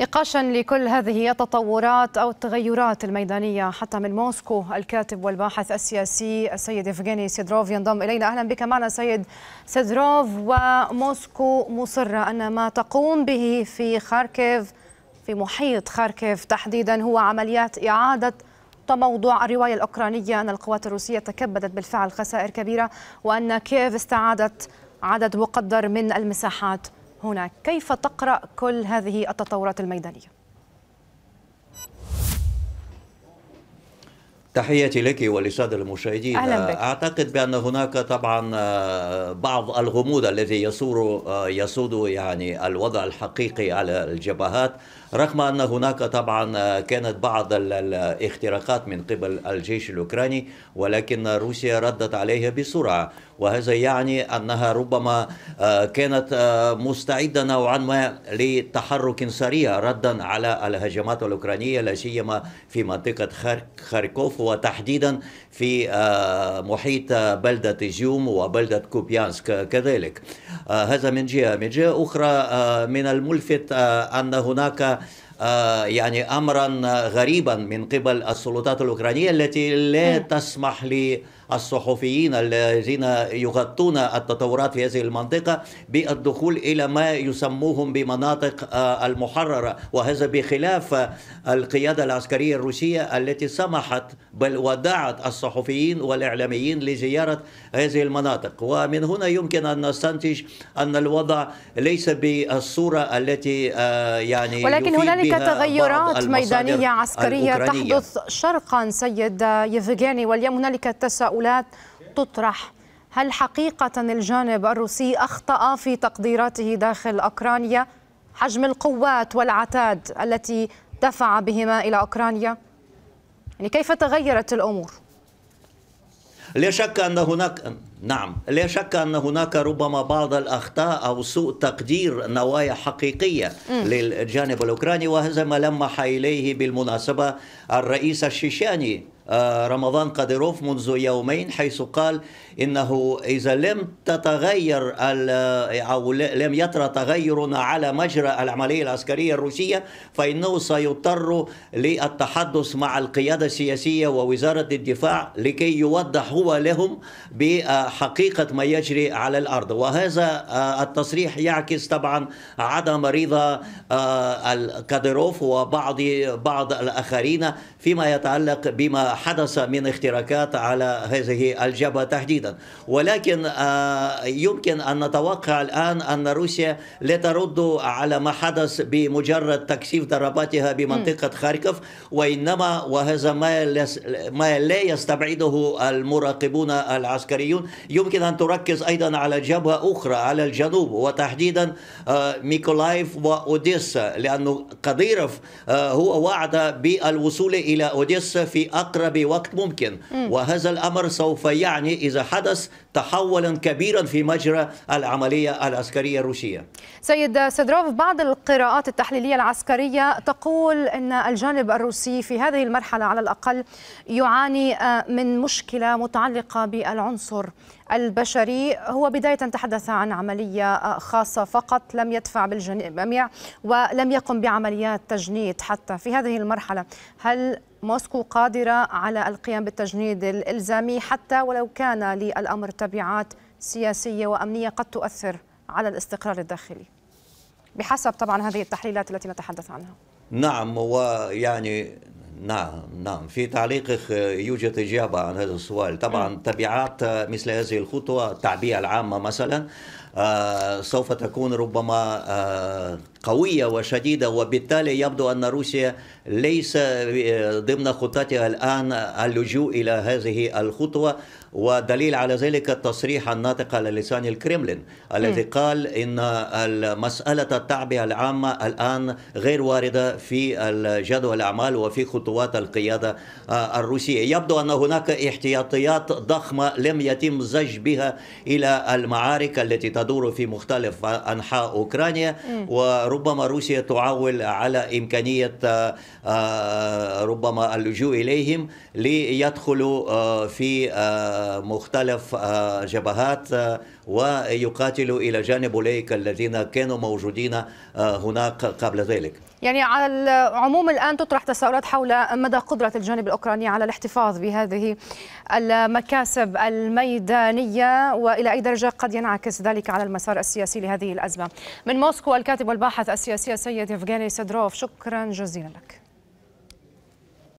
نقاشا لكل هذه التطورات او التغيرات الميدانيه حتى من موسكو الكاتب والباحث السياسي السيد افغاني سيدروف ينضم الينا اهلا بك معنا سيد سيدروف وموسكو مصره ان ما تقوم به في خاركيف في محيط خاركيف تحديدا هو عمليات اعاده موضوع الرواية الأوكرانية أن القوات الروسية تكبدت بالفعل خسائر كبيرة وأن كييف استعادت عدد مقدر من المساحات هنا كيف تقرأ كل هذه التطورات الميدانية؟ تحياتي لك وللساده المشاهدين أهلا بك. آه، اعتقد بان هناك طبعا آه، بعض الغموض الذي يصور آه، يسود يعني الوضع الحقيقي على الجبهات رغم ان هناك طبعا كانت بعض الاختراقات من قبل الجيش الاوكراني ولكن روسيا ردت عليها بسرعه وهذا يعني انها ربما كانت مستعده نوعا ما لتحرك سريع ردا على الهجمات الاوكرانيه لا سيما في منطقه خاركوف وتحديدا في آه، محيط آه، بلدة جيوم وبلدة كوبيانسك كذلك آه، هذا من جهة من جهة أخرى من الملفت أن هناك آه، يعني امرا آه، غريبا من قبل السلطات الاوكرانيه التي لا نعم. تسمح للصحفيين الذين يغطون التطورات في هذه المنطقه بالدخول الى ما يسموهم بمناطق آه، المحرره وهذا بخلاف القياده العسكريه الروسيه التي سمحت بل ودعت الصحفيين والاعلاميين لزياره هذه المناطق ومن هنا يمكن ان نستنتج ان الوضع ليس بالصوره التي يعني ولكن هنالك هناك تغيرات ميدانية عسكرية الأوكرانية. تحدث شرقا سيد يفغاني واليوم هنالك تساؤلات تطرح هل حقيقة الجانب الروسي أخطأ في تقديراته داخل أوكرانيا حجم القوات والعتاد التي دفع بهما إلى أوكرانيا يعني كيف تغيرت الأمور؟ لا شك أن هناك نعم لا شك أن هناك ربما بعض الأخطاء أو سوء تقدير نوايا حقيقية للجانب الأوكراني وهذا ما لمح إليه بالمناسبة الرئيس الشيشاني آه، رمضان قادروف منذ يومين حيث قال انه اذا لم تتغير او لم يطرا تغير على مجرى العمليه العسكريه الروسيه فانه سيضطر للتحدث مع القياده السياسيه ووزاره الدفاع لكي يوضح هو لهم بحقيقه ما يجري على الارض وهذا آه، التصريح يعكس طبعا عدم رضا آه، قاديروف وبعض بعض الاخرين فيما يتعلق بما حدث من اختراقات على هذه الجبهة تحديدا ولكن آه، يمكن أن نتوقع الآن أن روسيا لا ترد على ما حدث بمجرد تكثيف ضرباتها بمنطقة خاركوف وإنما وهذا ما ما لا يستبعده المراقبون العسكريون يمكن أن تركز أيضا على جبهة أخرى على الجنوب وتحديدا آه، ميكولايف وأوديسا لأن قديرف آه، هو وعد بالوصول إلى أوديسا في أقرب بوقت ممكن وهذا الأمر سوف يعني إذا حدث تحولا كبيرا في مجرى العملية العسكرية الروسية سيد سيدروف بعض القراءات التحليلية العسكرية تقول أن الجانب الروسي في هذه المرحلة على الأقل يعاني آه، من مشكلة متعلقة بالعنصر البشري هو بداية تحدث عن عملية آه، خاصة فقط لم يدفع بالجميع ولم يقم بعمليات تجنيد حتى في هذه المرحلة هل موسكو قادرة على القيام بالتجنيد الإلزامي حتى ولو كان للأمر تبعات سياسية وأمنية قد تؤثر على الاستقرار الداخلي بحسب طبعا هذه التحليلات التي نتحدث عنها نعم ويعني نعم نعم في تعليقك يوجد إجابة عن هذا السؤال طبعا تبعات مثل هذه الخطوة التعبئة العامة مثلا آه، سوف تكون ربما آه، قوية وشديدة وبالتالي يبدو أن روسيا ليس آه، ضمن خطتها الآن اللجوء إلى هذه الخطوة ودليل على ذلك التصريح الناطق على لسان الكرملين الذي قال ان مساله التعبئه العامه الان غير وارده في جدول الاعمال وفي خطوات القياده الروسيه، يبدو ان هناك احتياطيات ضخمه لم يتم زج بها الى المعارك التي تدور في مختلف أنحاء أوكرانيا وربما روسيا تعول على إمكانية آه، آه، ربما اللجوء إليهم ليدخلوا آه، في مختلف جبهات ويقاتلوا إلى جانب أولئك الذين كانوا موجودين هناك قبل ذلك يعني على العموم الآن تطرح تساؤلات حول مدى قدرة الجانب الأوكراني على الاحتفاظ بهذه المكاسب الميدانية وإلى أي درجة قد ينعكس ذلك على المسار السياسي لهذه الأزمة من موسكو الكاتب والباحث السياسي السيد يفغاني سيدروف شكرا جزيلا لك